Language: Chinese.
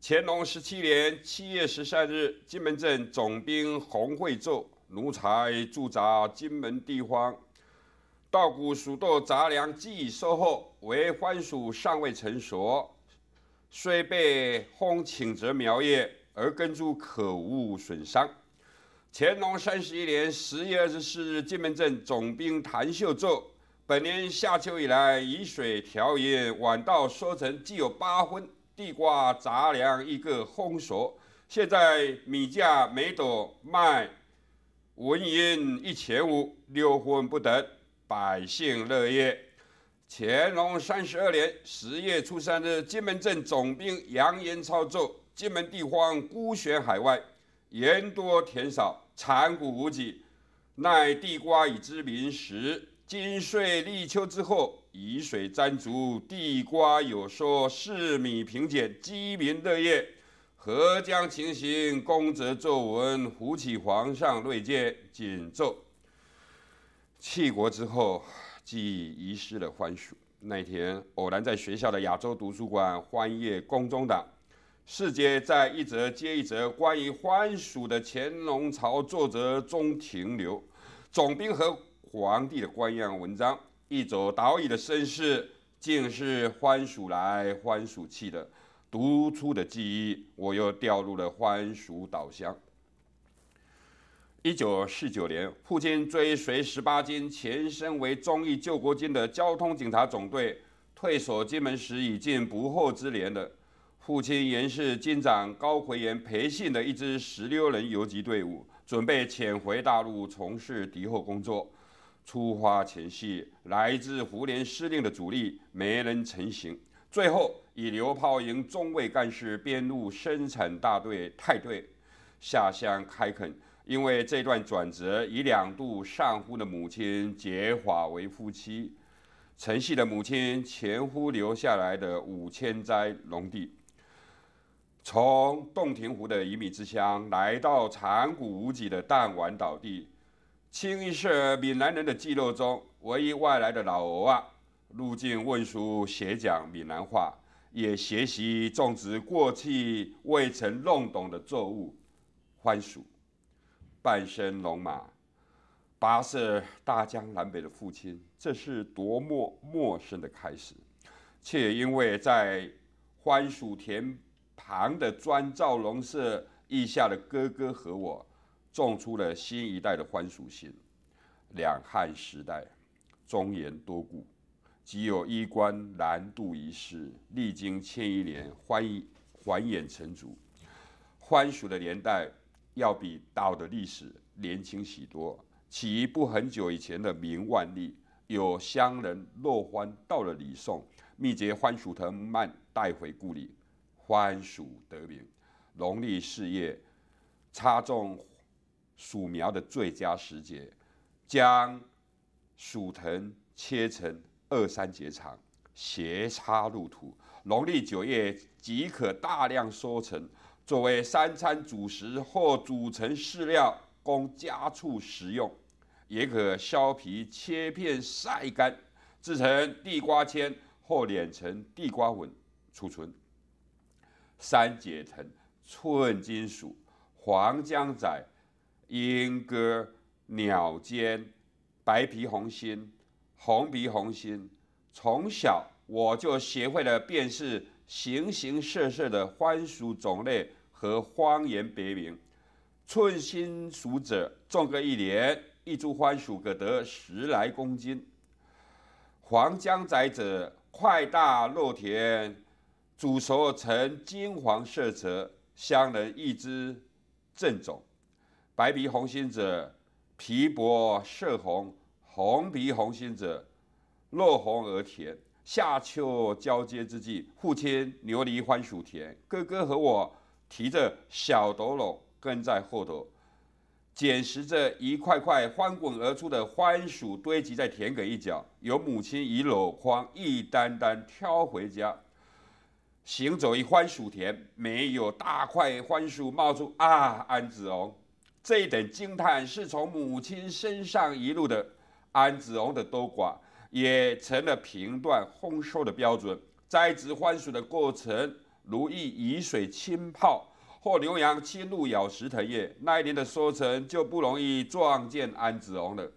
乾隆十七年七月十三日，金门镇总兵洪惠奏：奴才驻扎金门地方，稻谷、薯豆、杂粮既已收获，为番薯尚未成熟，虽被风请折苗叶，而根株可无损伤。乾隆三十一年十月二十四日，金门镇总兵谭秀奏：本年夏秋以来，雨水调盐，晚稻收成既有八分。地瓜杂粮一个封锁，现在米价每斗卖文银一千五，六分不等，百姓乐业。乾隆三十二年十月初三日，金门镇总兵杨延超奏：金门地方孤悬海外，盐多田少，产谷无几，奈地瓜以知名食。金穗立秋之后，雨水沾足，地瓜有收，四米平减，鸡鸣乐业。何将情形公则奏闻，胡启皇上锐见，谨奏。弃国之后，即遗失了欢薯。那天偶然在学校的亚洲图书馆欢夜，宫中档》，世界在一则接一则关于欢薯的乾隆朝作者中停留，总兵和。皇帝的官样文章，一走岛屿的身世，尽是欢鼠来欢鼠去的，独出的记忆，我又掉入了欢鼠岛乡。一九四九年，父亲追随十八军，前身为忠义救国军的交通警察总队，退守金门时已经不惑之年了。父亲原是军长高奎元培训的一支十六人游击队伍，准备潜回大陆从事敌后工作。出发前夕，来自胡连司令的主力没能成行，最后以刘炮营中尉干事编入生产大队太队，下乡开垦。因为这段转折，以两度丧夫的母亲结华为夫妻，陈细的母亲前夫留下来的五千灾农地，从洞庭湖的鱼米之乡，来到长谷无几的弹丸岛地。清一色闽南人的记录中，唯一外来的老啊，入境问书学讲闽南话，也学习种植过去未曾弄懂的作物——番薯。半身龙马，跋涉大江南北的父亲，这是多么陌生的开始。却因为，在番薯田旁的砖造农舍，意下的哥哥和我。种出了新一代的番薯性。两汉时代，中原多故，只有衣冠南渡一事，历经千余年，番繁衍成族。番薯的年代要比道的历史年轻许多，起于不很久以前的明万历，有乡人落荒到了李宋，密结番薯藤蔓带回故里，番薯得名。农历事业插种。薯苗的最佳时节，将薯藤切成二三节长，斜插入土，农历九月即可大量收成。作为三餐主食或煮成饲料供家畜食用，也可削皮切片晒干，制成地瓜签或碾成地瓜粉储存。三节藤，寸金属，黄姜仔。莺歌鸟尖，白皮红心，红皮红心。从小我就学会了辨识形形色色的番薯种类和方言别名。寸心薯者，种个一年，一株番薯可得十来公斤。黄姜仔者，块大肉甜，煮熟呈金黄色泽，乡人一知正种。白鼻红心者，皮薄色红；红鼻红心者，落红而甜。夏秋交接之际，父亲牛犁番薯田，哥哥和我提着小斗篓跟在后头，捡拾着一块块翻滚而出的番薯，堆积在田埂一角，由母亲一篓筐一担担挑回家。行走于番薯田，没有大块番薯冒出啊，安子哦。这一点惊叹是从母亲身上遗落的安子荣的多寡，也成了评断丰收的标准。栽植番薯的过程，如遇雨水浸泡或牛羊侵入咬食藤叶，那一年的收成就不容易撞见安子荣了。